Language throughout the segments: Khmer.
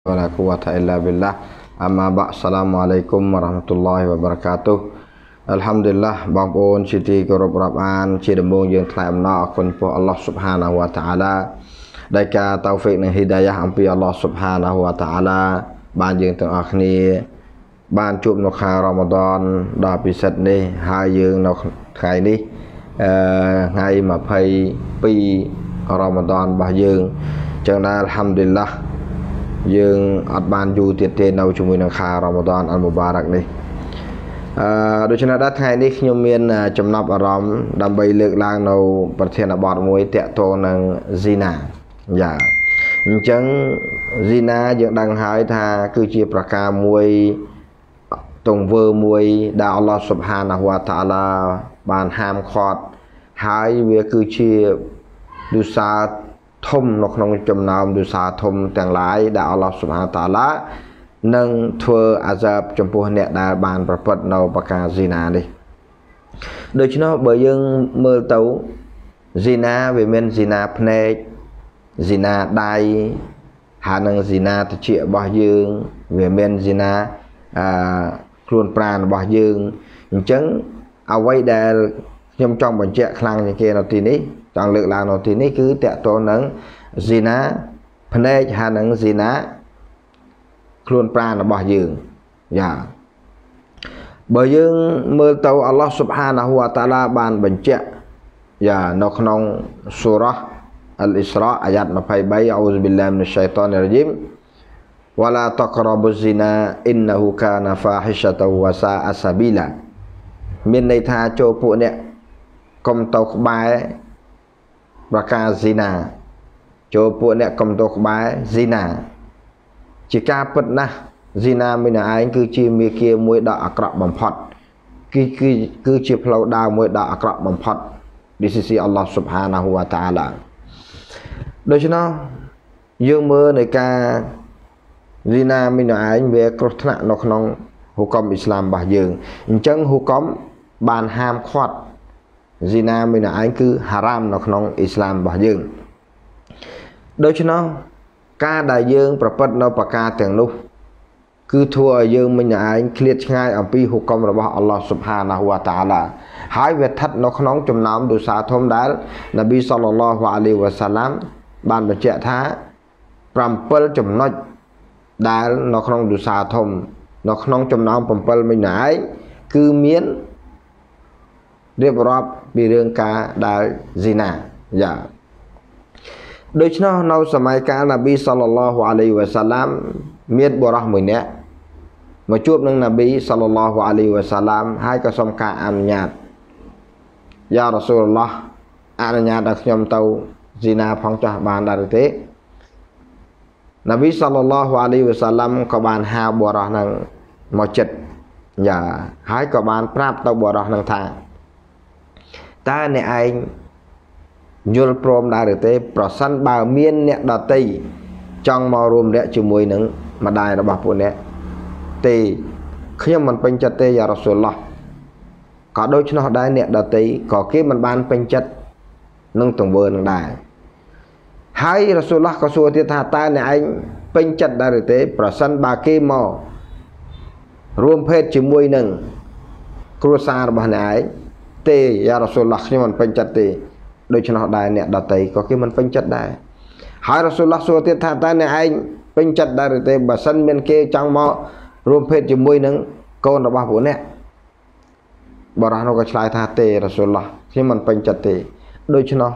wala quwata illa billah amma ba Assalamualaikum warahmatullahi wabarakatuh អัลฮัมឌុលឡាបងប្អូនជាទីគោរពរាប់អាន ជាដំបូងយើងថ្លែងអំណរអគុណព្រះអល់ឡោះស៊ុបហានាហូវតាអាឡាដែលការតោហ្វិកនិងហ៊ីដាយ៉ាអំពីអល់ឡោះស៊ុបហានាហូវតាអាឡាបានយើងទាំងអស់គ្នា បានជួបនៅខែរ៉ាម៉ាដនដ៏ពិសិដ្ឋនេះ ហើយយើងនៅថ្ងៃនេះអឺថ្ងៃ22រ៉ាម៉ាដនរបស់យើងចឹងដែរអัลฮัมឌុលឡាយើងអត់បានយូរទៀតទេនៅជាមួយនឹងខែរ៉ាម៉ាឌនអលមូបារ៉ាក់នេះអឺដូច្នេះដល់ថ្ងៃនេះខ្ញុំមាន ចំណាប់អារម្មណ៍ដើម្បីលើកឡើងនៅ ប្រធានបទមួយតាក់ទងនឹងហ្ស៊ីណាយ៉ាអញ្ចឹងហ្ស៊ីណាយើងដឹងហើយថា គឺជាប្រការមួយទង្វើមួយដែលអល់ឡោះសុបហានហូវតាឡាបានហាមឃាត់ហើយវាគឺជាឌូសាធំនៅក្នុងចំណោមទូសាធំទាំងឡាយដែលអល់ឡោះសុបហាតាឡានឹងធ្វើអាសាបចំពោះអ្នកដែលបាន ប្រព្រឹត្តនៅប្រការស៊ីណានេះដូច្នោះបើយើងមើលទៅស៊ីណាវាមានស៊ីណាភ្នែកស៊ីណាដៃហើយនឹងស៊ីណាតិចរបស់យើងវាមានស៊ីណាអឺខ្លួនប្រាណរបស់យើងអញ្ចឹងអ្វីដែលខ្ញុំចង់បញ្ជាក់ខ្លាំងជាងគេនៅទីនេះតាំងលើកឡើងនៅទីនេះគឺតកតនឹងស៊ីណាភ្នែកហើយនឹងស៊ីណាខ្លួនប្រាណរបស់យើងយ៉ាបើយើងមើលទៅអល់ឡោះស៊ុបហានាហ៊ូវតាឡាបានបញ្ជាក់យ៉ានៅក្នុងសូរ៉ាអលអ៊ីស្រ៉ាអាយ៉ាត់23អោសប៊ីឡាមីនឆៃតានរ៉ាជីម ولا تقربوا الزنا انه كان فاحشة وساء سبيلا មានន័យថាចូលពួកអ្នកកុំទៅក្បែរប្រការស៊ីណាចូលពួកអ្នកកំទោសក្បែរស៊ីណាជាការពិតណាស់ស៊ីណាមីណាឯងគឺជាមេគាមួយដ៏អាក្រក់បំផុតគឺគឺគឺជាផ្លូវដើរមួយដ៏អាក្រក់បំផុត This is Allah Subhanahu wa Ta'ala ដូច្នោះយើងមើលនៃការរីណាមីណឯងវាគ្រោះថ្នាក់នៅក្នុង ហូកុំអ៊ីស្លាមរបស់យើងអញ្ចឹងហូកុំបានហាមឃាត់ហ្ស៊ីណាមួយនឹងឯងគឺហារ៉ាមនៅក្នុងអ៊ីស្លាមរបស់យើងដូច្នោះការដែលយើង ប្រព្រឹត្តនៅប្រការទាំងនោះគឺធ្វើឲ្យយើងមិញឯងឃ្លាតឆ្ងាយអំពីហុកមរបស់អល់ឡោះស៊ុបហានាហ៊ូវតាឡាហើយវាស្ថិតនៅក្នុងចំណោមទូសាធំដែលនប៊ីសល្លឡោះអាលីវ៉ាសាឡាំ បានបញ្ជាក់ថា7ចំណុចដែលនៅក្នុងទូសាធំ នៅក្នុងចំណោម7មិញឯងគឺមានរៀបរាប់ពីរឿងការដើរស៊ីណាយ៉ាដូច្នោះនៅសម័យកាលណាប៊ីសល្លឡោះអាឡៃវ៉ាសាឡាមមានបុរសមួយនាក់មកជួបនឹងណាប៊ីសល្លឡោះអាឡៃវ៉ាសាឡាមហើយក៏សុំការអនុញ្ញាតយ៉ារ៉ាស៊ូលឡោះអនុញ្ញាតដល់ខ្ញុំទៅស៊ីណាផងចាស់បានដែរឬទេណាប៊ីសល្លឡោះអាឡៃវ៉ាសាឡាមក៏បានហៅបុរសហ្នឹងមកចិត្តយ៉ាហើយក៏បានប្រាប់ទៅបុរសហ្នឹងថាតើអ្នកឯងយល់ព្រមដែរឬទេ ប្រសិនបើមានអ្នកដតីចង់មករួមរយៈជាមួយនឹងម្ដាយរបស់ពួកអ្នកទេខ្ញុំមិនពេញចិត្តទេយ៉ារ៉ាស៊ូលឡោះក៏ដូច្នោះដែរអ្នកដតីក៏គេមិនបានពេញចិត្តនឹងទង្វើនឹងដែរហើយរ៉ាស៊ូលឡោះក៏សួរទៀតថាតើអ្នកឯងពេញចិត្តដែរឬទេ ប្រសិនបើគេមករួមភេទជាមួយនឹងគ្រួសាររបស់អ្នកឯងទេយ៉ារ៉ាស៊ូលឡោះខ្ញុំមិនពេញចិត្តទេដូច្នោះដែរអ្នកដតីក៏គេមិនពេញចិត្តដែរហើយរ៉ាស៊ូលឡោះសួរទៀតថាតើអ្នកឯងពេញចិត្តដែរឬទេបើសិនមានគេចង់មករួមភេទជាមួយនឹងកូនរបស់ពួកអ្នកបរិះនោះក៏ឆ្លើយថាទេរ៉ាស៊ូលឡោះខ្ញុំមិនពេញចិត្តទេ ដូច្នោះ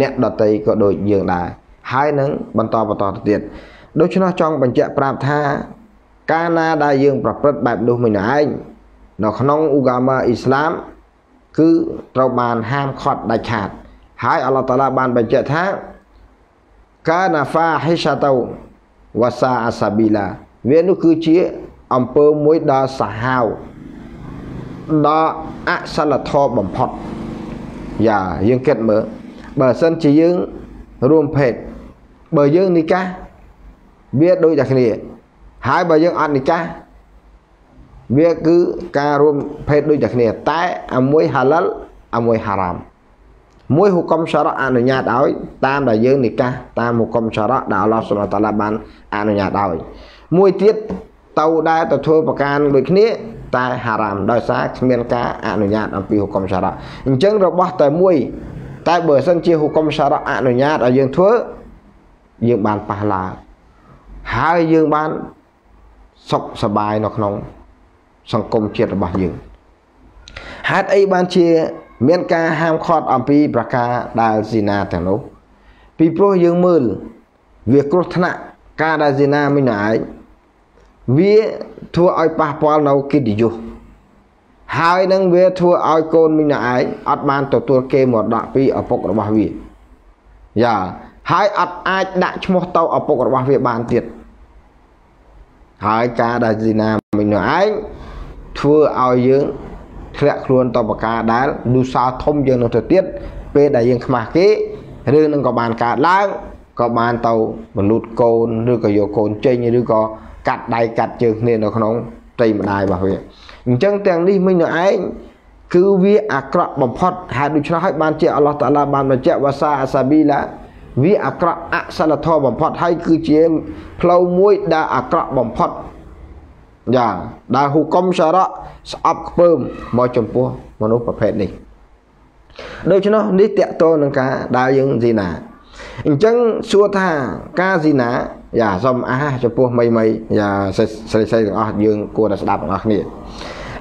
អ្នកដតីក៏ដូចយើងដែរហើយនឹងបន្តបន្តទៅទៀតដូច្នោះចង់បញ្ជាក់ប្រាប់ថាកាលណាដែលយើងប្រព្រឹត្តបែបនោះមួយឯងនៅក្នុងឧកាមាអ៊ីស្លាមគឺត្រូវបានហាមឃាត់ដាច់ខាតហើយអល់ឡោះតាឡាបានបញ្ជាក់ថា កាណាហ្វាហិសាតូវ៉ាសាអាសាប៊ីឡាវានោះគឺជា អំពើមួយដ៏សាហាវដ៏អសិលធម៌បំផុតយ៉ាយើងគិតមើលបើសិនជាយើងរួមភេទបើយើងនិកាសវាដូចតែគ្នាហើយបើយើងអត់និកាសវាគឺការរួមភេទដូចតែគ្នាតែអាមួយ halal អាមួយ haram មួយហុកមសារៈអនុញ្ញាតឲ្យតាមដែលយើងនិកាសតាមហុកមសារៈដែលអល់ឡោះសុលតាឡាបានអនុញ្ញាតឲ្យមួយទៀតទៅដែលទៅធ្វើប្រការដូចគ្នាតែហារ៉ាមដោយសារគ្មានការអនុញ្ញាតអំពីហុកមសារៈអញ្ចឹងរបស់តែមួយតែបើសិនជាហុកមសារៈអនុញ្ញាតឲ្យយើងធ្វើយើងបានប៉ះឡាហើយយើងបានសុខសบายនៅក្នុងសង្គមជាតិរបស់យើងហេតុអីបានជា មានការហាមឃាត់អំពីប្រការដែលសេនាទាំងនោះ ពីព្រោះយើងមើលវាគ្រោះថ្នាក់ការដែលសេនាមិនអាចវាធ្វើឲ្យប៉ះពាល់នៅកិត្តិយសហើយនឹងវាធ្វើឲ្យកូនមីងឯងអត់បានទទួលគេមរតកពីឪពុករបស់វាយ៉ាហើយអត់អាចដាក់ឈ្មោះទៅឪពុករបស់វាបានទៀតហើយការដែលជីណាមីងឯងធ្វើឲ្យយើងធ្លាក់ខ្លួនតបការដែលឌូសាធំយើងនោះទៅទៀតពេលដែលយើងខ្មាស់គេរឿងនឹងក៏បានកើតឡើងក៏បានទៅមនុស្សកូនឬក៏យកកូនចេញឬក៏កាត់ដៃកាត់ជើងគ្នានៅក្នុងព្រៃម្ដាយរបស់វាអញ្ចឹងទាំងនេះមិញនោះឯងគឺវាអាក្រក់បំផុតហេតុដូច្នោះហើយបានជាអល់ឡោះតាឡាបានបញ្ជាក់វ៉ាសាអាសាប៊ីឡា វាអាក្រក់អសិលធម៌បំផុតហើយគឺជាផ្លូវមួយដែលអាក្រក់បំផុតយ៉ាងដែលហ៊ូកុំសារ៉ាស្អប់ខ្ពើមមកចំពោះមនុស្សប្រភេទនេះដូច្នោះនេះតកតនឹងការដែលយើងស៊ីណាអញ្ចឹងសួរថាការស៊ីណាយ៉ាសុំអាចំពោះមីមីយ៉ាស្រីស្រីទាំងអស់យើងគួរតែស្ដាប់ទាំងអស់គ្នា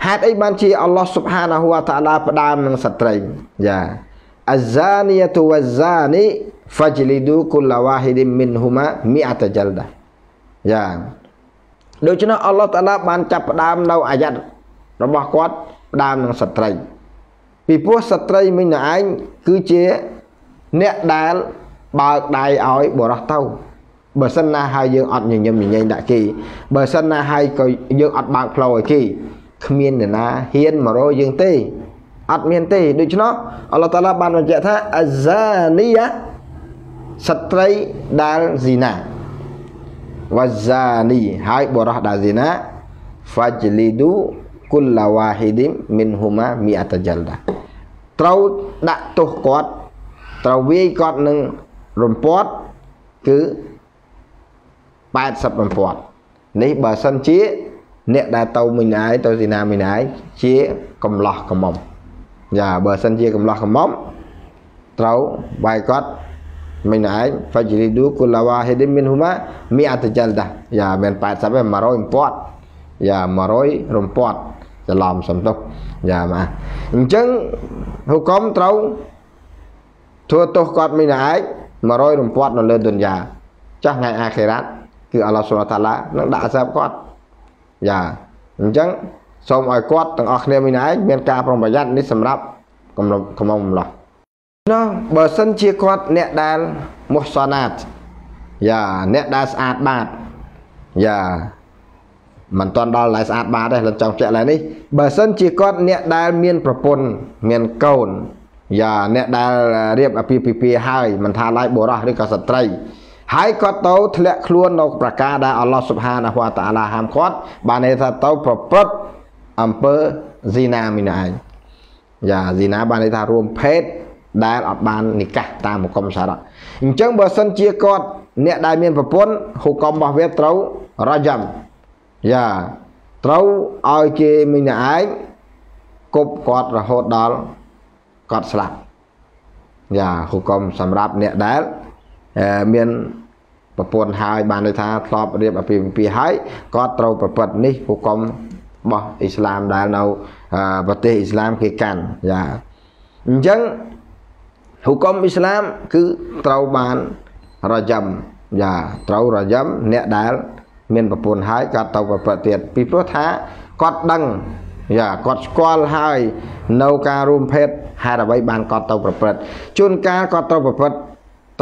ហេតុអីបានជាអល់ឡោះស៊ុបហានាហ៊ូវតាឡាផ្ដើមនឹងស្ត្រីយ៉ាអាហ្សានីយ៉ាទូវ៉ាហ្សានី فاجلدوا كل واحد منهما 100 جلدة យ៉ាងដូច្នោះអល់ឡោះតាឡាបានចាប់ផ្ដើមនៅអាយ៉ាត់របស់គាត់ផ្ដើមនឹងស្ត្រី ពីព្រោះស្ត្រីមិញឯងគឺជាអ្នកដែលបើកដៃឲ្យបរោះទៅបើសិនណាហើយយើងអត់ញញឹមញញែងដាក់គេបើសិនណាហើយក៏យើងអត់បើកផ្លូវឲ្យគេគ្មាននរណាហ៊ានមករយយើងទេអត់មានទេដូច្នោះអល់ឡោះតាឡាបានបញ្ជាក់ថាអាហ្សានីយ៉ាស្ត្រីដែលស៊ីណាវ៉ាហ្សានីហើយបរោះដាស៊ីណាហ្វាជលីឌូគុលឡាវ៉ាហ៊ីឌីមមិនហ៊ូម៉ាមីអតជលដាត្រូវដាក់ទោសគាត់ត្រូវវាយគាត់នឹងរំពាត់គឺ80រំពាត់នេះបើសិនជា អ្នកដែលទៅមិញឯងទៅទីណាមិញឯងជាកំឡោះកំមុំយ៉ាបើសិនជា កំឡោះកំមុំត្រូវវាយគាត់ min aib fajlidu kulla wahidin minhuma mi'at jaldah ya មាន80ឯង100រំពាត់យ៉ា100រំពាត់ច្រឡំសំទុះយ៉ាមកអញ្ចឹងហុកុំត្រូវធ្វើទោសគាត់មីណាឯង100រំពាត់នៅលើទុនយ៉ាចាស់ថ្ងៃអាខេរ៉ាត់គឺអាឡោះសុរតាឡានឹងដាក់អាសាបគាត់យ៉ាអញ្ចឹងសូមឲ្យគាត់ទាំងអស់គ្នាមីណាឯងមានការប្រុងប្រយ័ត្ននេះសម្រាប់កំណត់កំណត់កំឡោះណោះបើសិនជាគាត់អ្នកដែលមុះសណាតយ៉ាអ្នកដែលស្អាតបាតយ៉ាមិនទាន់ដល់ដែលស្អាតបាតទេលោកចង់ជាក់ឡើយនេះ បើសិនជាគាត់អ្នកដែលមានប្រពន្ធមានកូនយ៉ាអ្នកដែលរៀបអាពាហ៍ពិពាហ៍ហើយមិនថាឡើយបុរសឬក៏ស្ត្រី ហើយគាត់ទៅធ្លាក់ខ្លួននៅប្រការដែលអល់ឡោះស៊ុបហានហ៊ូវតាអាឡាហាមគាត់ បានន័យថាទៅប្រព្រឹត្តអំពើស៊ីណាមីណៃយ៉ាស៊ីណាបានន័យថារួមភេទដែលអត់បាននិកាសតាមហុកុំសារ៉ាត់អញ្ចឹងបើសិនជាគាត់អ្នកដែលមានប្រពន្ធហុកុំរបស់វាត្រូវរយ៉ាំយ៉ាត្រូវឲ្យគេមីងឯងគប់គាត់រហូតដល់គាត់ស្លាប់យ៉ាហុកុំសម្រាប់អ្នកដែលមានប្រពន្ធហើយ បានន័យថាធ្លាប់រៀបអាពាហ៍ពិពាហ៍ហើយគាត់ត្រូវប្រព្រឹត្តនេះហុកុំរបស់អ៊ីស្លាមដែលនៅប្រទេសអ៊ីស្លាមគេកាន់យ៉ាអញ្ចឹងហុកុមអ៊ីស្លាម គឺត្រូវបានរយ៉ាំយ៉ាត្រូវរយ៉ាំអ្នកដែល មានប្រពន្ធហើយគាត់ទៅប្រព្រឹត្តទៀតពីព្រោះថាគាត់ដឹងយ៉ាគាត់ស្គាល់ហើយ នៅការរួមភេទហេតុអ្វីបានគាត់ទៅប្រព្រឹត្តជួនកាលគាត់ទៅប្រព្រឹត្ត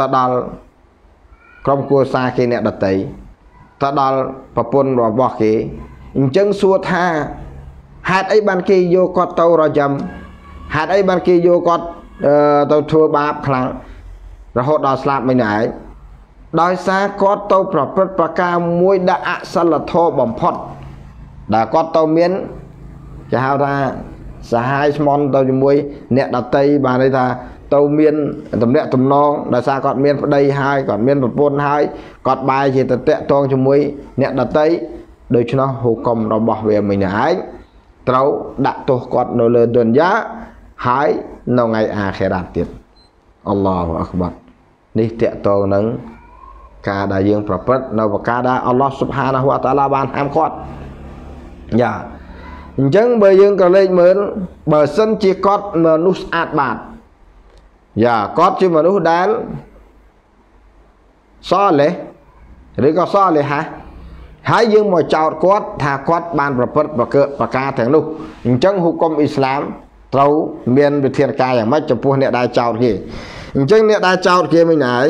ទៅដល់ក្រុមគ្រួសារគេអ្នកដតីទៅដល់ប្រពន្ធរបស់គេអញ្ចឹងសួរថាហេតុអីបានគេយកគាត់ទៅរយ៉ាំហេតុអីបានគេយកគាត់ទៅធ្វើបាបខ្លាំងរហូតដល់ស្លាប់មិញឯងដោយសារគាត់ទៅប្រព្រឹត្តប្រការមួយដែលអសិលធម៌បំផុតដែលគាត់ទៅមានគេហៅថាសាហាយស្មន់ទៅជាមួយ អ្នកដតីបានន័យថាទៅមានតំណាក់តំណងដោយសារគាត់មានប្តីហើយគាត់មានប្រពន្ធហើយគាត់បាយជាតតាក់តងជាមួយអ្នកដតីដូច្នោះហុកុំរបស់វាមិញឯងត្រូវដាក់ទោសគាត់នៅលើទុនយ៉ាហើយនៅថ្ងៃអាខេរ៉ាត់ទៀតអល់ឡោះអក្បាត់នេះតកតងនឹងការដែលយើង ប្រព្រឹត្តនៅប្រការដែលអល់ឡោះស៊ុបហានាហ៊ូវតាឡាបានហាមគាត់យ៉ាអញ្ចឹងបើយើងក៏លេចមើលបើសិនជាគាត់មនុស្សស្អាតបាតយ៉ាគាត់ជាមនុស្សដែលសលេះឬក៏សលេះហាហើយយើងមកចោទគាត់ ថាគាត់បានប្រព្រឹត្តប្រកើប្រការទាំងនោះអញ្ចឹងហុកុមអ៊ីស្លាមត្រូវមានវិធានការយ៉ាងម៉េចចំពោះអ្នកដែលចោទគេអញ្ចឹងអ្នកដែលចោទគេមិញឯង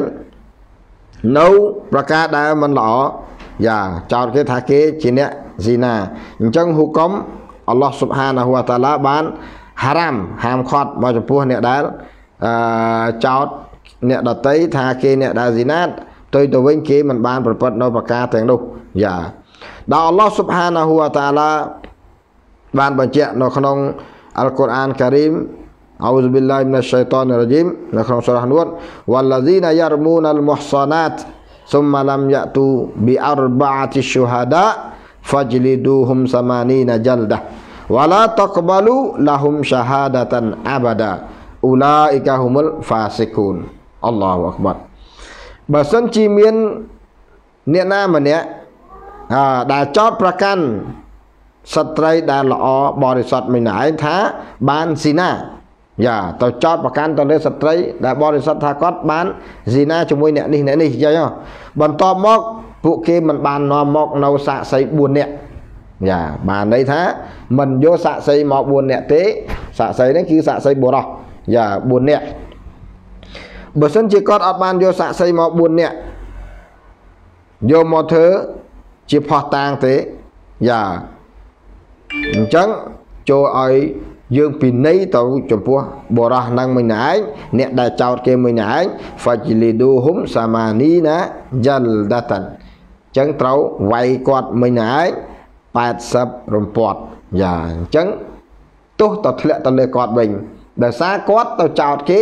នៅប្រការដែលមិនល្អយ៉ាចោទគេថាគេជាអ្នកស៊ីណាអញ្ចឹងហុកុំអល់ឡោះស៊ុបហានាហ៊ូវតាឡាបានហារ៉ាំហាមឃាត់មកចំពោះអ្នកដែលអឺចោទអ្នកដតីថាគេអ្នកដែលស៊ីណាតទៅទៅវិញគេមិនបាន ប្រព្រឹត្តនៅប្រការទាំងនោះយ៉ាដល់អល់ឡោះស៊ុបហានាហ៊ូវតាឡាបានបញ្ជាក់នៅក្នុង Al-Qur'an Karim A'udzubillahi minasyaitonirrajim. Lakum surah Nur. Walladzina yarmunal muhsanat summa lam ya'tu bi arba'ati syuhada fajliduhum samanina jaldah wala taqbalu lahum syahadatan abada ulaika humul fasikun. Allahu akbar. Basan cimin ya. ah, prakan ស្ត្រីដែលល្អបរិសុទ្ធមិនណែឯងថា បានស៊ីណាយ៉ាទៅចោតប្រកាន់ទៅលើស្ត្រីដែលបរិសុទ្ធថាគាត់បានស៊ីណាជាមួយអ្នកនេះអ្នកនេះយល់បន្តមក ពួកគេមិនបាននាំមក នៅសាកសី4នាក់យ៉ាបានន័យថាមិនយកសាកសីមក4នាក់ទេសាកសីនេះគឺសាកសីបុរសយ៉ា4នាក់បើសិនជាគាត់អត់បានយកសាកសីមក4នាក់យកមកធ្វើជាផោះតាងទេយ៉ាអញ្ចឹងចូលឲ្យយើងពីនៃទៅចំពោះបរោះនឹងមួយណែឯងអ្នកដែលចោតគេមួយណែឯង fajliduhum samanina jaldatan អញ្ចឹងត្រូវវាយគាត់មួយណែឯង80រំពាត់យ៉ាអញ្ចឹង ទោះតធ្លាក់ទៅលើគាត់វិញដោយសារគាត់ទៅចោតគេ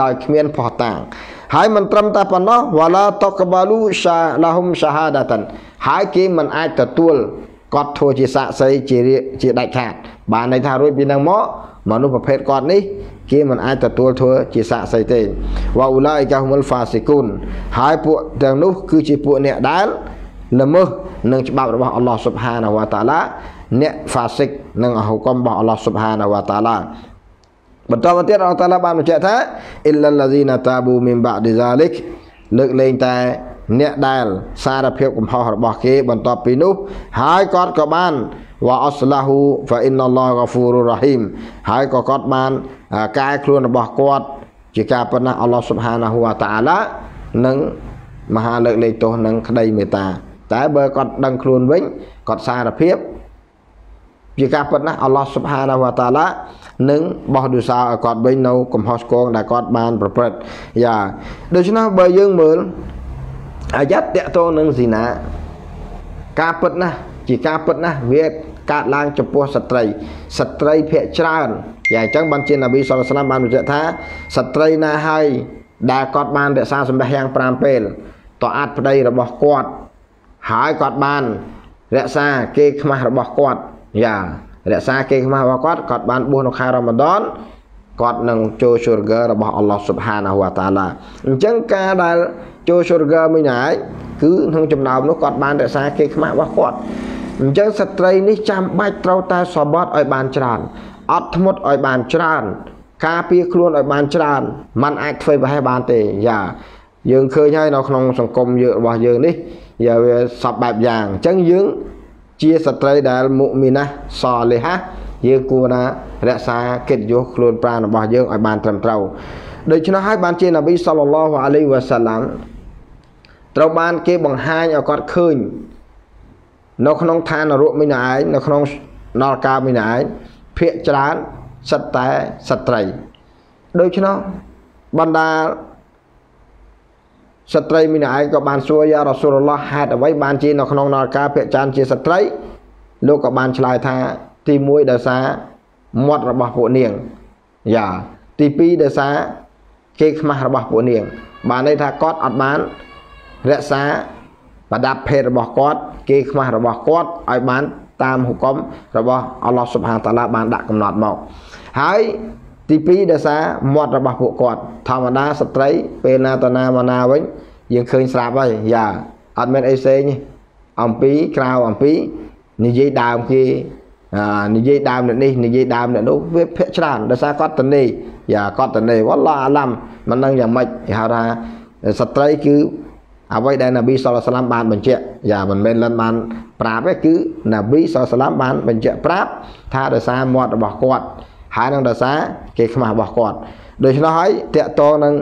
ដោយគ្មានផោះតាំងហើយមិនត្រឹមតែប៉ុណ្ណោះវ៉ាឡាតកបាលូសាឡាហុំសាហាដាតានហើយគេមិនអាចទទួលគាត់ធ្វើជាសាក់សីជាជាដាច់ខាតបានន័យថារួចពីនឹងមកមនុស្សប្រភេទគាត់នេះគេមិនអាចទទួលធ្វើជាសាក់សីទេវ៉ាអ៊ូឡាអ៊ីកាហ៊ុមលហ្វាស៊ីគុនហើយពួកទាំងនោះ គឺជាពួកអ្នកដែលល្មើសនឹងច្បាប់របស់អល់ឡោះស៊ុបហានាវ៉ាតាឡាអ្នកហ្វាសិកនឹងអហុកមរបស់អល់ឡោះស៊ុបហានាវ៉ាតាឡាបន្តមកទៀតអល់តាឡាបានបញ្ជាក់ថាអ៊ីលឡាហ្ស៊ីណាតាប៊ូមីនបាឌីហ្សាលិកលើកលែងតែអ្នកដែលសារភាពកំហុសរបស់គេបន្ទាប់ពីនោះ ហើយគាត់ក៏បានវ៉ាអស្លាហ៊ូហ្វាអ៊ីនឡោះហ្កាហ្វូរូរ៉ាហ៊ីម ហើយក៏គាត់បានកែខ្លួនរបស់គាត់ជាការប៉ុណ្ណាអល់ឡោះស៊ុបហានាហ៊ូវតាអាឡានឹងមហាលើកលែងទោសនឹងក្តីមេត្តា តែបើគាត់ដឹងខ្លួនវិញគាត់សារភាព ជាការប៉ុណ្ណាអល់ឡោះស៊ុបហានាហ៊ូវតាអាឡានឹងបោះដូសាឲ្យគាត់វិញនៅ កំហុសឆ្គងដែលគាត់បាន ប្រព្រឹត្តយ៉ាដូច្នោះបើយើងមើលអាយ៉ាត់តកតងនឹងស៊ីណាការពិតណាស់ជាការពិតណាស់វាកើតឡើង ចំពោះស្ត្រីស្ត្រីភ័យច្រើនយ៉ាងអញ្ចឹងបានជាណាប៊ីសុលស្លាមបានបញ្ជាក់ថាស្ត្រីណាហើយដែលគាត់បានរក្សាសម្បះយ៉ាង5ពេលតអាត់ប្តីរបស់គាត់ហើយគាត់បាន រក្សាគេខ្មាស់របស់គាត់យ៉ារក្សាគេខ្មាស់របស់គាត់គាត់បានបួសនៅខែរ៉ម៉ាដនគាត់នឹងចូលសុរហ្គារបស់អល់ឡោះស៊ុបហានាហ៊ូវតាឡាអញ្ចឹងការដែលចូលស៊ូហ្គាមិញហើយគឺក្នុងចំណោមនោះគាត់បានរក្សាគេខ្មាស់របស់គាត់អញ្ចឹងស្ត្រីនេះចាំបាច់ត្រូវតែ សបត់ឲ្យបានច្រើនអត់ធ្មត់ឲ្យបានច្រើន ការពារខ្លួនឲ្យបានច្រើនมันអាចធ្វើប្រហែលបានទេយ៉ាយើងឃើញហើយនៅក្នុងសង្គមយើងរបស់យើងនេះយ៉ាវាសពបែបយ៉ាងអញ្ចឹងយើង ជាស្ត្រីដែលមុមីណាសលេហាយើងគួរណារក្សាកិត្តិយសខ្លួនប្រាណរបស់យើងឲ្យបានត្រឹមត្រូវដូច្នោះហើយបានជានប៊ីសល្លឡោះអាឡៃវ៉ាសាឡាំត្រូវបានគេបង្ហាញឲ្យគាត់ឃើញនៅក្នុងឋាននរកមួយណឯងនៅក្នុងនរកាមួយណឯងភាកច្រើនសិតតែស្ត្រីដូច្នោះបណ្ដាស្ត្រីមីនឯងក៏បានសួរយ៉ារ៉ាស៊ូលឡោះហេតុអ្វីបានជានៅក្នុងនរកាភាកចានជាស្ត្រីលោកក៏បានឆ្លើយថា ទី1ដោយសារមាត់របស់ពួកនាងយ៉ាទី2ដោយសារគេ ខ្មាស់របស់ពួកនាង បានន័យថាគាត់អត់បានរក្សាប្រដាប់ភេទរបស់គាត់គេខ្មាស់របស់គាត់ឲ្យបានតាមហុកមរបស់អល់ឡោះសុបហានតាឡាបាន ដាក់កំណត់មកហើយទី2ដោយសារមាត់របស់ពួកគាត់ធម្មតាស្ត្រី ពេលណាតាណាមកណាវិញយើងឃើញស្រាប់ហើយយ៉ាអត់មានអីផ្សេងអំពីក្រៅអំពីនិយាយដើមគេនិយាយដើមអ្នកនេះនិយាយដើមអ្នកនោះវាភាកច្រើនដោយសារគាត់តនេយ៉ាគាត់តនេវ៉ាឡាអាឡាំមិនដឹងយ៉ាងម៉េចគេហៅថាស្ត្រីគឺអ្វីដែលនប៊ីសុលឡាឡាមបានបញ្ជាក់យ៉ាមិនមែនលិនបាន ប្រាប់ទេគឺនប៊ីសុលឡាឡាមបានបញ្ជាក់ប្រាប់ថាដោយសារមាត់របស់គាត់ហើយនឹងដោយសារ គេខ្មាស់របស់គាត់ ដូច្នោះហើយតកតងនឹង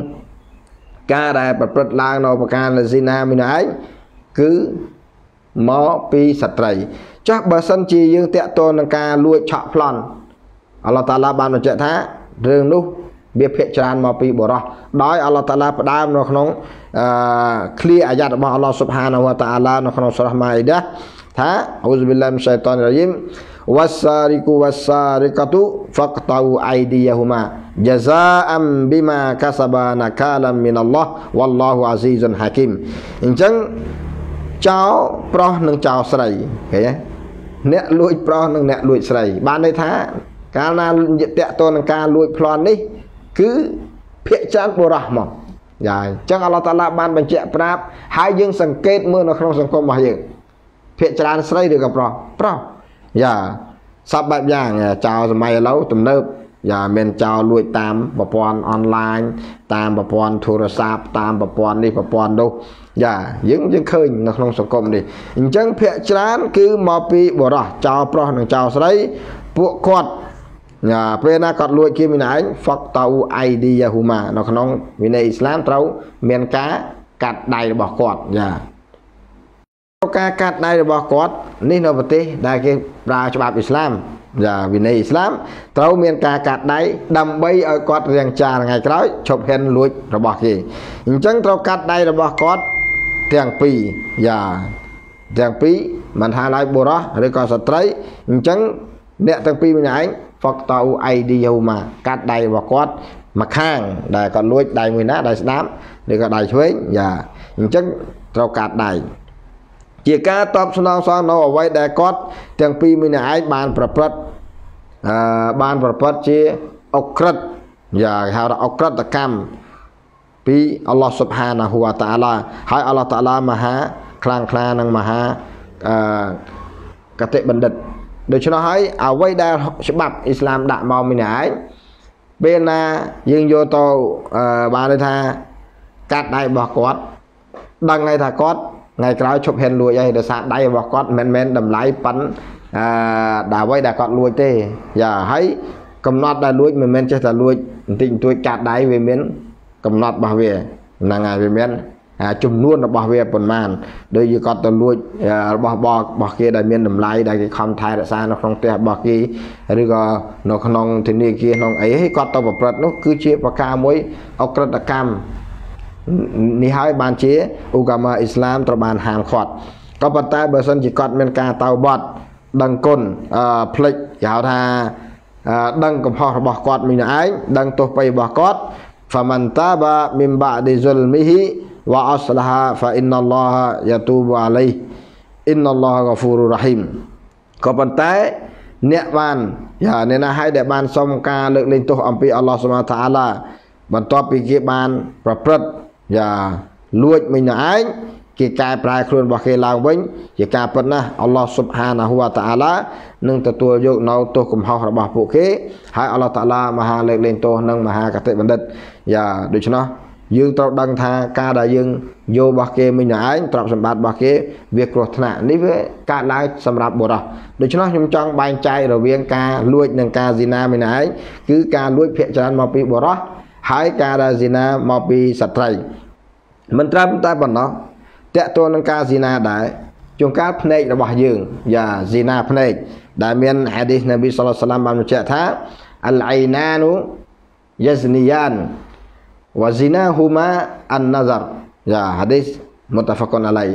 ការដែល ប្រព្រឹត្តឡើងនៅប្រការលស៊ីណាមីណាឯងគឺមកពីសត្រីចោះបើសិនជាយើងតកតងនឹងការលួចឆក់ប្លន់ អល់ឡោះតាឡាបានបញ្ជាក់ថារឿងនោះវាភាកច្រើនមកពីបរោះដោយអល់ឡោះតាឡាផ្ដើមនៅក្នុងអឺឃ្លាអាយ៉ាតរបស់អល់ឡោះស៊ុបហានវតាឡានៅក្នុងសូរ៉ាម៉ៃដាថាអ៊ូស៊ុប៊ីឡាមីឆៃតានរ៉ាជីម والسارق والسارقة فاقطعوا أيديهما جزاء بما كسبا نكالا من الله والله عزيز حكيم អញ្ចឹងចោប្រុសនិងចោស្រីឃើញទេអ្នកលួចប្រុសនិងអ្នកលួចស្រីបានន័យថា កាលណាតាក់ទងនឹងការលួចប្លន់នេះគឺភាកច្រើនបុរសមកយ៉ាអញ្ចឹងអល់ឡោះតាឡាបានបញ្ជាក់ប្រាប់ហើយយើងសង្កេតមើលនៅក្នុងសង្គមរបស់យើង ភាកច្រើនស្រីឬក៏ប្រុសប្រុសយ៉ាសពបែបយ៉ាងចោលសម័យឥឡូវទំនើបយ៉ាមានចោលលួចតាមប្រព័ន្ធអនឡាញតាមប្រព័ន្ធទូរស័ព្ទតាមប្រព័ន្ធនេះប្រព័ន្ធនោះយ៉ាយើងយើងឃើញ នៅក្នុងសង្គមនេះអញ្ចឹងភាកច្រើនគឺមកពីបរោះចោលប្រុសនិងចោលស្រីពួកគាត់ពេលណាគាត់លួចគេមានឯង faqtau aydiyahuma នៅក្នុងវិន័យអ៊ីស្លាមត្រូវ មានការកាត់ដៃរបស់គាត់ចាការកាត់ដៃរបស់គាត់នេះនៅប្រទេស ដែលគេប្រើច្បាប់អ៊ីស្លាមចាវិន័យអ៊ីស្លាមត្រូវមានការកាត់ដៃដើម្បីឲ្យគាត់រៀងចាថ្ងៃក្រោយឈប់ហិនលួច របស់គេអញ្ចឹងត្រូវកាត់ដៃរបស់គាត់ទាំងពីរយ៉ាទាំងពីរមិនថាឡើយបុរសឬក៏ស្ត្រីអញ្ចឹងអ្នកទាំងពីរម្នាក់ឯងវកតោអៃឌីយោម៉ាកាត់ដៃរបស់គាត់មកខាង ដែលគាត់លួចដៃមួយណាដៃស្ដាប់ឬក៏ដៃឆ្វេងយ៉ាអញ្ចឹងត្រូវកាត់ដៃជាការតបស្នងសងនៅអ្វីដែលគាត់ ទាំងពីរមួយនេះឯងបានប្រព្រឹត្តអឺបានប្រព្រឹត្តជាអក្រិតយ៉ាគេហៅថាអក្រិតកម្មពីអល់ឡោះសុបហានាហ៊ូវតាអាឡាហើយអល់ឡោះតាអាឡាមហាខ្លាំងក្លានិងមហាអឺកតិបណ្ឌិតដូច្នោះហើយ អ្វីដែលច្បាប់អ៊ីស្លាមដាក់មកមួយនេះឯងពេលណាយើងយកទៅបានថាកាត់ដៃរបស់គាត់ដឹងហើយថាគាត់ថ្ងៃក្រោយឈប់ហេនលួចហើយដោយសារដៃរបស់គាត់មិនមែនតម្លៃប៉ិនអឺដល់អ្វីដែលគាត់លួចទេយ៉ាហើយកំណត់ដែលលួចមិនមែនចេះតែលួចបន្តិចបន្តួច កាត់ដៃវាមាន កំណត់របស់វាហ្នឹងហើយវាមានចំនួនរបស់វាប៉ុន្មានដូចជាគាត់ទៅលួច របស់បរបស់គេដែលមានតម្លៃដែលគេខំថែរក្សានៅក្នុងផ្ទះរបស់គេឬក៏នៅក្នុងធនាគារក្នុងអីហីគាត់ទៅប្រព្រឹត្តនោះគឺជាប្រការមួយអក្រិតកម្មនេះហើយបានជាឧកាមាអ៊ីស្លាមត្រូវបានហាមឃាត់ក៏ប៉ុន្តែបើសិនជាគាត់មាន ការតៅបត់ដឹងគុណផ្លិចគេហៅថាដឹងកំហុសរបស់គាត់មីនឯងដឹងទោសបីរបស់គាត់ فمن تاب من بعد ظلمه وأصلها فإن الله يتوب عليه إن الله غفور رحيم ក៏ប៉ុន្តែអ្នកបានយ៉ាអ្នកណាហើយដែលបានសុំការលើកលែងទោសអំពីអល់ឡោះសុបហានតាអាឡា បន្ទាប់ពីគេបានប្រព្រឹត្តយ៉ាលួចមិញនឹងឯងគេកែប្រែ ខ្លួនរបស់គេឡើងវិញជាការពិតណាស់អល់ឡោះស៊ុបហានាហ៊ូវតាអាឡានឹងទទួលយក នៅទោសកំហុសរបស់ពួកគេ ហើយអល់ឡោះតាអាឡាមហាលើកលែងទោសនិងមហាកតិបណ្ឌិតយ៉ាដូច្នោះយើងត្រូវដឹងថាការដែលយើងយករបស់គេមិញទៅឯងទ្រព្យសម្បត្តិរបស់គេ វាគ្រោះថ្នាក់នេះវាកើតឡើងសម្រាប់បុរសដូច្នោះខ្ញុំចង់បែងចែករវាងការលួចនិងការស៊ីណាមិញទៅឯងគឺការលួចភាកច្រើនមកពីបុរសហើយការដែលស៊ីណាមកពីស្ត្រីមិនត្រឹមតែប៉ុណ្ណោះតកតួនឹងការស៊ីណាដែរជួនកាលភ្នែករបស់យើងយ៉ាស៊ីណាភ្នែកដែលមានហាឌីសនប៊ីសល្លឡាហ៍បានបញ្ជាក់ថាអលអៃណានុយស្នីយ៉ាន wa zinahuma an nazar យ៉ា hadis muttafaqun alai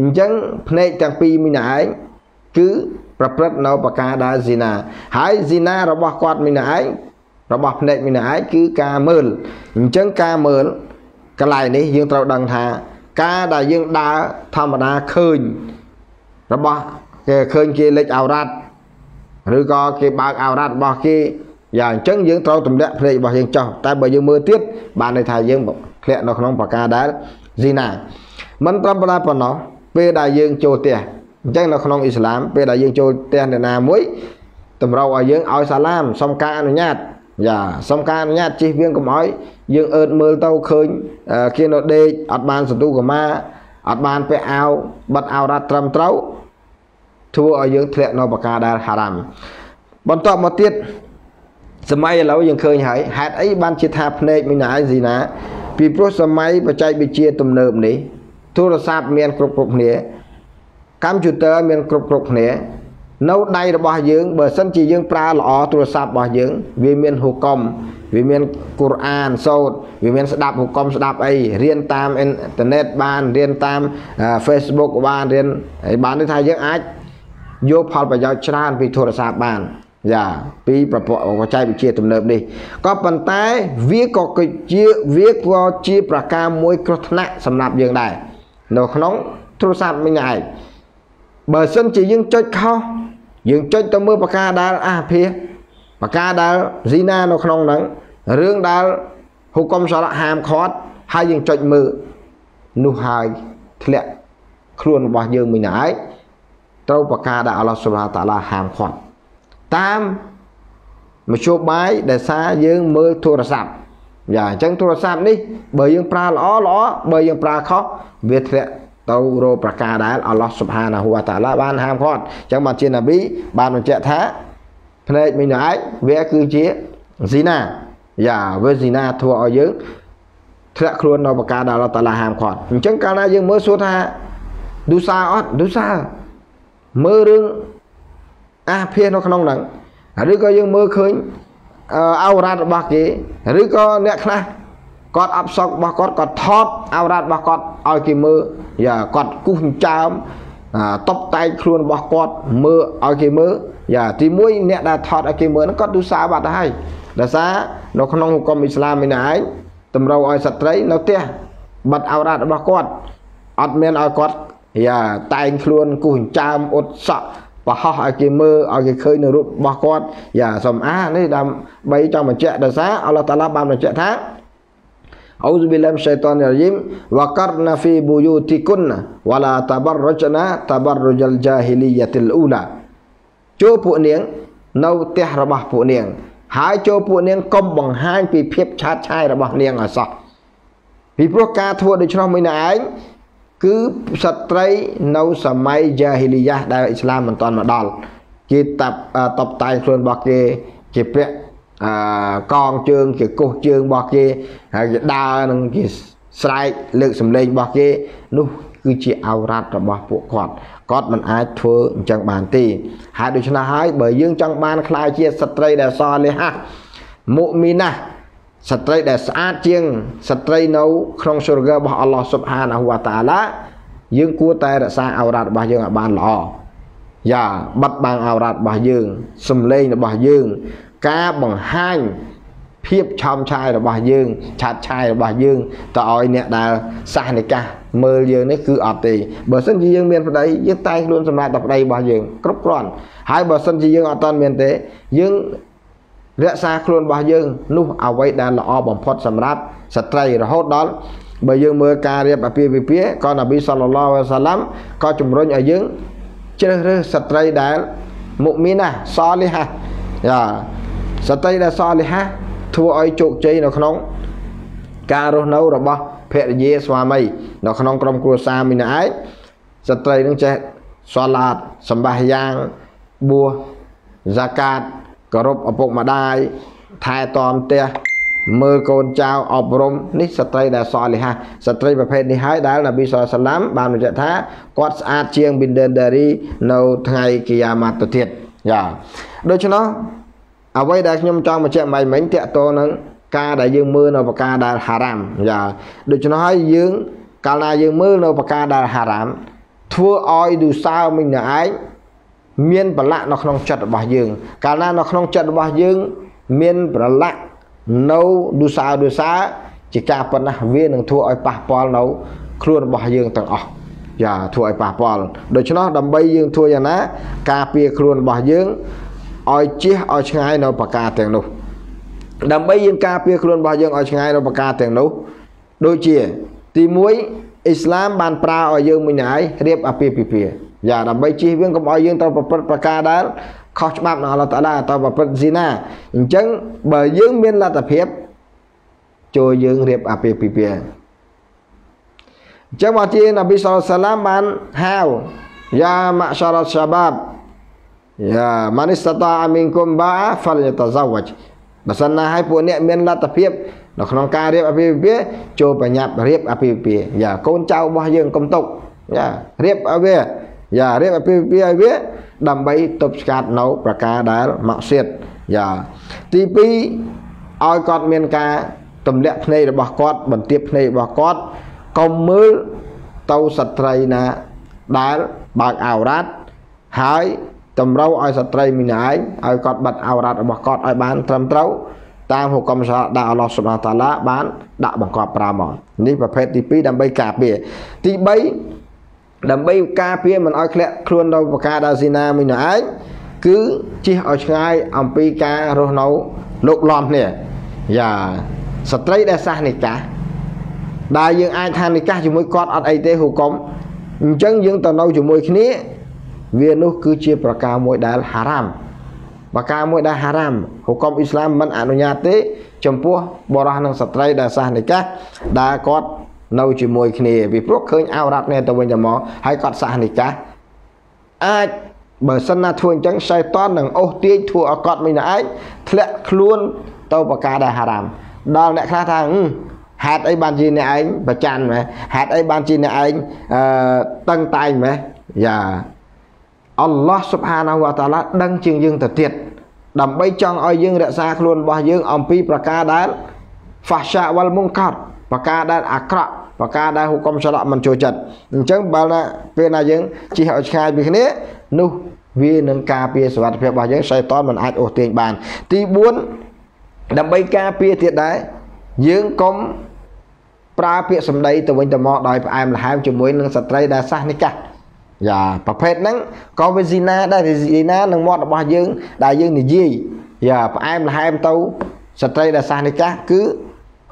អញ្ចឹងភ្នែកទាំងពីរមីណាឯងគឺប្រព្រឹត្តនៅប្រការដែលស៊ីណាហើយស៊ីណារបស់គាត់មីណាឯងរបស់ភ្នែកមីណាឯងគឺការមើល អញ្ចឹងការមើលកន្លែងនេះយើងត្រូវដឹងថា ការដែលយើងដើរធម្មតាឃើញរបស់គេឃើញគេលេចអោរ៉ាត់ឬក៏គេបើកអោរ៉ាត់របស់គេយ៉ាអញ្ចឹងយើងត្រូវទម្លាក់ភ្នែករបស់យើងចោះតែបើយើងមើលទៀតបានន័យថាយើងធ្លាក់នៅក្នុងប្រការដែលស៊ីណាមិនត្រឹមប៉ុណ្ណោះពេលដែលយើងចូលផ្ទះអញ្ចឹងនៅក្នុងអ៊ីស្លាមពេលដែលយើងចូលផ្ទះអ្នកណាមួយតម្រូវឲ្យយើងឲ្យសាឡាមសុំការអនុញ្ញាតយ៉ាសុំការអនុញ្ញាតជិះវៀងកុំឲ្យយើងអឺតមើលទៅឃើញគេនៅដេកអត់បានសន្ទុះកម្មា អត់បានពាក់អាវបិទអាវរ៉ាត់ត្រឹមត្រូវធ្វើឲ្យយើងធ្លាក់នៅប្រការដែលហារ៉ាមបន្ទាប់មកទៀតសម័យឥឡូវយើងឃើញហើយហេតុអីបានជាថាភ្នែកមិនអាយស៊ីណាពីព្រោះសម័យបច្ចេកវិទ្យាទំនើបនេះទូរស័ព្ទមានគ្រប់គ្រប់គ្នាកម្មព្យូទ័រមានគ្រប់គ្រប់គ្នា នៅដៃរបស់យើង បើសិនជាយើងប្រើល្អទូរស័ព្ទរបស់យើងវាមានហូកុំវាមានកូរ៉ានសូត្រវាមាន ស្ដាប់ហូកុំស្ដាប់អីរៀនតាមអ៊ីនធឺណិតបានរៀនតាម Facebook បានរៀនហើយបានន័យថាយើងអាចយកផលប្រយោជន៍ច្រើន ពីទូរស័ព្ទបានយ៉ាពីប្រព័ន្ធបច្ចេកវិទ្យាទំនើបនេះក៏ប៉ុន្តែវាក៏ជាវាក៏ជាប្រការមួយគ្រោះថ្នាក់សម្រាប់យើងដែរនៅក្នុងទូរស័ព្ទមិញឯងបើសិនជាយើងចុចខុសយើងចុចទៅមើលប្រការដែលអាភិះប្រការដែលស៊ីណានៅក្នុងហ្នឹងរឿងដែលហុកុំសារៈហាមឃាត់ហើយយើងចុចមើលនោះហើយធ្លាក់ខ្លួនរបស់យើងមួយណាឯងត្រូវប្រការដែលអល់ឡោះសុបហាតាឡាហាមឃាត់តាមមធ្យោបាយដែលសារយើងមើលទូរស័ព្ទយ៉ាអញ្ចឹងទូរស័ព្ទនេះ បើយើងប្រើល្អល្អបើយើងប្រើខុសវាធ្លាក់ទៅរោប្រការដែលអល់ឡោះសុបហានាហ៊ូវតាឡាបានហាមឃាត់អញ្ចឹងបានជាណាប៊ីបានបញ្ជាក់ថាភ្នែកមិញឯងវាគឺជាស៊ីណាយ៉ាវាស៊ីណាធ្វើឲ្យយើងធ្លាក់ខ្លួនដល់ប្រការដែលអល់ឡោះតាឡាហាមឃាត់អញ្ចឹងកាលណាយើងមើលសួរថាឌូសាអត់ឌូសាមើលរឿងអាភាសនៅក្នុងហ្នឹងឬក៏យើងមើលឃើញអោរ៉ាតរបស់គេឬក៏អ្នកខ្លះគាត់អបសក់របស់គាត់គាត់ថតអោរ៉ាតរបស់គាត់ឲ្យគេមើលយ៉ាគាត់គូសចាមតបតែកខ្លួនរបស់គាត់មើលឲ្យគេមើលយ៉ាទីមួយអ្នកដែលថតឲ្យគេមើលហ្នឹងគាត់ទូសាបាត់ទៅហើយដោយសារនៅក្នុងហុកមអ៊ីស្លាមនេះឯងតម្រូវឲ្យស្ត្រី នៅផ្ទះបិទអោរ៉ាតរបស់គាត់ អត់មានឲ្យគាត់យ៉ាតែងខ្លួនគូសចាមអ៊ុតសក់បោះឲ្យគេមើលឲ្យគេឃើញនៅរូបរបស់គាត់យ៉ាសំអានេះដើម្បីចង់បញ្ជាក់ដោយសារអល់ឡោះតាឡាបានបញ្ជាក់ថាអោសប៊ីឡាំឆៃតានរ៉ាជីមវ៉ាករណាហ្វីប៊ូយូទីគុនវ៉ាឡាតាបរជណា តាបរជលជាហ៊ីលីយ៉ាទីលអ៊ូឡាចូលពួកនាង នៅផ្ទះរបស់ពួកនាងហើយចូលពួកនាងកុំបង្ហាញពីភាពឆាតឆាយរបស់នាងឲ្យសោះពីព្រោះការធ្វើដូច្នោះមួយណែឯងគឺស្ត្រីនៅសម័យយ៉ាហ៊ីលីយ៉ាដែលអ៊ីស្លាមមិនទាន់មកដល់គេតាប់តបតែងខ្លួនរបស់គេ ជាពាក់អឺកងជើងជាកុសជើងរបស់គេហើយគេដើរនឹងគេស្រែកលើកសម្លេងរបស់គេ នោះគឺជាអវរ័តរបស់ពួកគាត់គាត់មិនអាចធ្វើអញ្ចឹងបានទេហើយដូច្នេះហើយបើយើងចង់បានខ្លាយជាស្ត្រីដែលសលិហៈមុមីណាស្ត្រីដែលស្អាតជាងស្ត្រីនៅក្នុងសុរ្គារបស់អល់ឡោះសុបហានហ៊ូវតាឡាយើងគួរតែរក្សាអោរ៉ាតរបស់យើងឲ្យបានល្អយ៉ាបិទបាំងអោរ៉ាតរបស់យើងសំឡេងរបស់យើង ការបង្ហាញភាពឆោមឆាយរបស់យើងឆាតឆាយរបស់យើងតើឲ្យ អ្នកដែលសះនិកាសមើលយើងនេះគឺអត់ទេបើសិនជាយើងមានប្តីយើងតែងខ្លួនសម្រាប់តែប្តីរបស់យើងគ្រប់គ្រាន់ហើយបើសិនជាយើងអត់តាន់មានទេយើងរក្សាខ្លួនរបស់យើងនោះអ្វីដែលល្អបំផុតសម្រាប់ស្ត្រីរហូតដល់បើយើងមើលការរៀបអាពាហ៍ពិពាហ៍ក៏នប៊ីសល្លឡោះសាឡាំក៏ជំរុញឲ្យយើងជ្រើសរើសស្ត្រីដែលមុមីណាសលីហាយ៉ាស្ត្រីដែលសលីហាធ្វើឲ្យជោគជ័យនៅក្នុងការរស់នៅរបស់ភរិយា ស្វាមីនៅក្នុងក្រុមគ្រួសារមីណាឯងស្ត្រីនឹងចេះសាឡាតសម្បាសយ៉ាងបួសហ្សាកាតគោរពឪពុកម្ដាយថែទាំផ្ទះមើលកូនចៅអប់រំនេះស្ត្រីដែលសលិហាស្ត្រីប្រភេទនេះហើយដែលនប៊ីសុលឡាឡាម បានបញ្ជាក់ថាគាត់ស្អាតជាង Bidadari នៅថ្ងៃគីយ៉ាម៉ាត់ទៅទៀតយ៉ាដូច្នោះអ្វីដែលខ្ញុំចង់បញ្ជាក់មិញមិញតកតនឹងការដែលយើងមើលនៅប្រការដែលហារ៉ាមយ៉ាដូច្នោះហើយយើងកាលណាយើងមើលនៅប្រការដែលហារ៉ាមធ្វើឲ្យឌូសើមិញនឹងឯងមានប្រឡាក់នៅក្នុងចិត្តរបស់យើងកាលណានៅក្នុងចិត្តរបស់យើងមានប្រឡាក់នៅឌូសាឌូសាជាការប៉ុណ្ណាវានឹងធ្វើឲ្យប៉ះពាល់នៅខ្លួនរបស់យើងទាំងអស់យ៉ាធ្វើឲ្យប៉ះពាល់ដូច្នោះដើម្បីយើងធ្វើយ៉ាងណាការពារខ្លួនរបស់យើងឲ្យជៀសឲ្យឆ្ងាយនៅប្រការទាំងនោះដើម្បីយើងការពារខ្លួនរបស់យើងឲ្យឆ្ងាយនៅប្រការទាំងនោះដូចជាទី1អ៊ីស្លាមបានប្រើឲ្យយើងមួយណៃរៀបអាពាហ៍ពិពាហ៍យ៉ាដើម្បីជៀសវាងកុំឲ្យយើងត្រូវប្រព្រឹត្តប្រការដែលខុសច្បាប់នឹងអល់ឡោះតាឡាត្រូវប្រព្រឹត្តស៊ីណាអញ្ចឹងបើយើងមានលទ្ធភាពចូលយើងរៀបអាពាហ៍ពិពាហ៍អញ្ចឹងមកជានប៊ីសលសាឡាមបានហៅយ៉ាម៉ាក់សារ៉ាត់សាបាប់យ៉ាម៉ានីស្តាអាមីនគុំបាហ្វាលយតាហ្សាវជបើសិនណាឲ្យពួកអ្នកមានលទ្ធភាពនៅក្នុងការរៀបអាពាហ៍ពិពាហ៍ចូលប្រញាប់រៀបអាពាហ៍ពិពាហ៍យ៉ាកូនចៅរបស់យើងកុំຕົកយ៉ារៀបឲ្យវាយ៉ារៀបអាពាហ៍ពិពាហ៍ឲ្យវា ដើម្បីទប់ស្កាត់នៅប្រការដែលមកសៀតយ៉ាទី2ឲ្យគាត់មានការទម្លាក់ភ្នែករបស់គាត់បន្ទាបភ្នែករបស់គាត់កុំមើលទៅស្ត្រីណាដែលបើកអោរ៉ាត់ហើយតម្រូវឲ្យស្ត្រីមីណៃឲ្យគាត់បិទអោរ៉ាត់របស់គាត់ឲ្យបានត្រឹមត្រូវតាមហុកមសាដាក់អល់ឡោះសុបហាតាឡាបាន ដាក់បង្កប់5មកនេះប្រភេទទី2ដើម្បីការពារទី3ដើម្បីការពារមិនឲ្យធ្លាក់ខ្លួនដល់បកាដាស៊ីណាមួយនោះឯងគឺជិះឲ្យឆ្ងាយអំពីការរស់នៅលោកលំនេះយ៉ាស្ត្រីដែលសះនិកាដែលយើងអាចថានិកាជាមួយគាត់អត់អីទេហូកុំអញ្ចឹងយើងទៅនៅជាមួយគ្នា វានោះគឺជាប្រការមួយដែលហារ៉ាមប្រការមួយដែលហារ៉ាមហូកុំអ៊ីស្លាមមិនអនុញ្ញាតទេចំពោះបរិះនិងស្ត្រីដែលសះនិកាដែលគាត់នៅជាមួយគ្នាពីព្រោះឃើញអោរ៉ាត់គ្នាទៅវិញទៅមកហើយគាត់សះនិកាសអាចបើសិនណាធ្វើអញ្ចឹងសៃតាននឹងអូសទាញធ្វើឲ្យគាត់មិនឯងធ្លាក់ខ្លួនទៅប្រការដែលហារ៉ាមដល់អ្នកខ្លះថាហេតុអីបានជាអ្នកឯងប្រច័នម៉េះហេតុអីបានជាអ្នកឯងអឺតឹងតែងម៉េះយ៉ាអល់ឡោះស៊ុបហានាវតាឡាដឹង ជាងយើងទៅទៀតដើម្បីចង់ឲ្យយើងរក្សាខ្លួនរបស់យើងអំពី ប្រការដែលហ្វាសាវលមុងកាត់ប្រការដែលអាក្រក់ប្រការដែលហុកុំចរៈមិនចូលចិត្តអញ្ចឹងបើណាពេលណាយើងជិះឲ្យឆ្ងាយពីគ្នានោះវានឹងការពារសុវត្ថិភាពរបស់យើងសៃតនមិនអាចអូសទាញបាន ទី4ដើម្បីការពារទៀតដែរយើងកុំប្រើពាក្យសម្ដីទៅវិញទៅមកដោយផ្អែមល្ហែមជាមួយនឹងស្ត្រីដែលសះនិកាយ៉ាប្រភេទហ្នឹងក៏វាស៊ីណាដែរស៊ីណានឹងមាត់របស់យើង ដែលយើងនិយាយយ៉ាផ្អែមល្ហែមទៅស្ត្រីដែលសះនិកា គឺ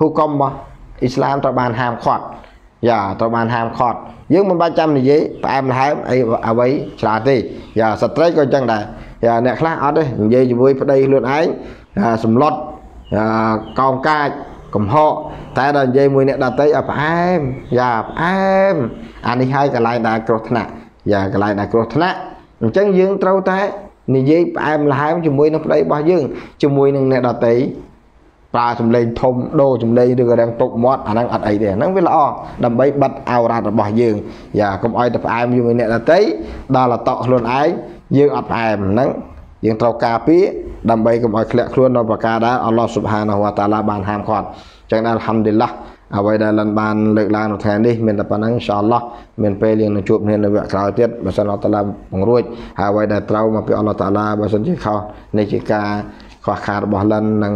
ហូកុំរបស់អ៊ីស្លាមត្រូវបានហាមឃាត់យ៉ាត្រូវបានហាមឃាត់យើងមិនបាច់ចាំនិយាយផ្អែមល្ហែមអីអ្វីច្រើនទេយ៉ាស្ត្រីក៏អញ្ចឹងដែរយ៉ាអ្នកខ្លះអត់ទេនិយាយជាមួយប្តីខ្លួនឯងសំឡុតកោងកាចកំហកតែដល់និយាយមួយអ្នកដតីឲ្យផ្អែមយ៉ាផ្អែមអានេះហើយកន្លែងដែលគ្រោះថ្នាក់យ៉ាកន្លែងដែលគ្រោះថ្នាក់អញ្ចឹងយើងត្រូវតែនិយាយផ្អែមល្ហែមជាមួយនឹងប្តីរបស់យើងជាមួយនឹងអ្នកដតីប្រើសម្លេងធំដូរសម្លេងឬក៏រាំងពុកមាត់អាហ្នឹងអត់អីទេហ្នឹងវាល្អដើម្បីបិទអោរ៉ារបស់យើងយ៉ាកុំឲ្យទៅផ្អែមជាមួយអ្នកដទៃដល់អតក់ខ្លួនឯងយើងអត់ផ្អែមហ្នឹងយើងត្រូវការពារដើម្បីកុំឲ្យធ្លាក់ខ្លួនដល់ប្រការដែលអល់ឡោះស៊ុបហានហ៊ូវតាឡាបានហាមឃាត់ចឹងដែរអល់ហាំឌីឡាអ្វីដែលលន់បានលើកឡើងនៅថ្ងៃនេះមានតែប៉ុណ្ណឹងអ៊ីនសាអល់ឡោះមានពេលយើងនឹងជួបគ្នានៅវគ្គក្រោយទៀតបើសិនអល់តាឡាបង្រួចហើយអ្វីដែលត្រូវមកពីអល់ឡោះតាឡាបើសិនជាខុសនេះជាការខ្វះខាតរបស់លន់និង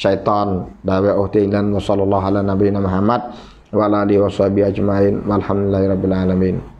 syaitan dawa uhtilan wa sallallahu ala nabiyina Muhammad wa ala alihi wa sahbihi ajmain walhamdulillahi rabbil alamin